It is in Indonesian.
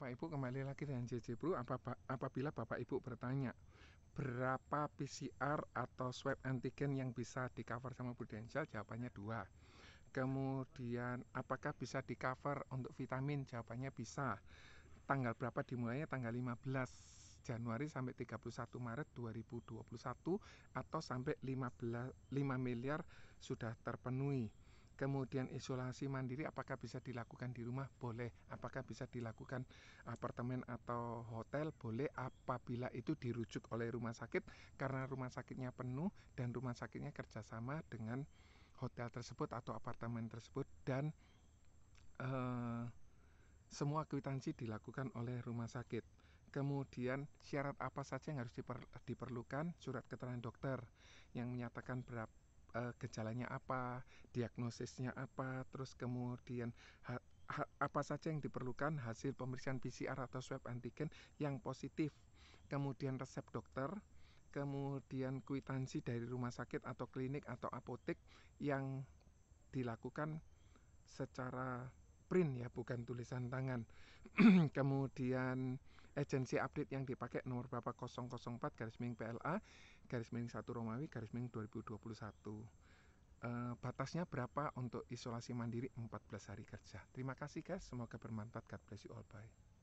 Bapak Ibu kembali lagi dengan JJ Pro apabila Bapak Ibu bertanya berapa PCR atau swab antigen yang bisa di cover sama Prudential jawabannya dua kemudian apakah bisa di cover untuk vitamin jawabannya bisa tanggal berapa dimulainya tanggal 15 Januari sampai 31 Maret 2021 atau sampai 15 5 miliar sudah terpenuhi kemudian isolasi mandiri apakah bisa dilakukan di rumah boleh apakah bisa dilakukan eh, apartemen atau hotel boleh apabila itu dirujuk oleh rumah sakit karena rumah sakitnya penuh dan rumah sakitnya kerjasama dengan hotel tersebut atau apartemen tersebut dan uh, semua kwitansi dilakukan oleh rumah sakit kemudian syarat apa saja yang harus diper, diperlukan surat keterangan dokter yang menyatakan berapa uh, gejalanya apa, diagnosisnya apa, terus kemudian ha, ha, apa saja yang diperlukan hasil pemeriksaan PCR atau swab antigen yang positif, kemudian resep dokter, kemudian kwitansi dari rumah sakit atau klinik atau apotek yang dilakukan secara print ya, bukan tulisan tangan. kemudian agensi update yang dipakai nomor berapa 004 garis miring PLA garis miring 1 Romawi garis miring 2021 e, eh, batasnya berapa untuk isolasi mandiri 14 hari kerja terima kasih guys semoga bermanfaat God bless you all bye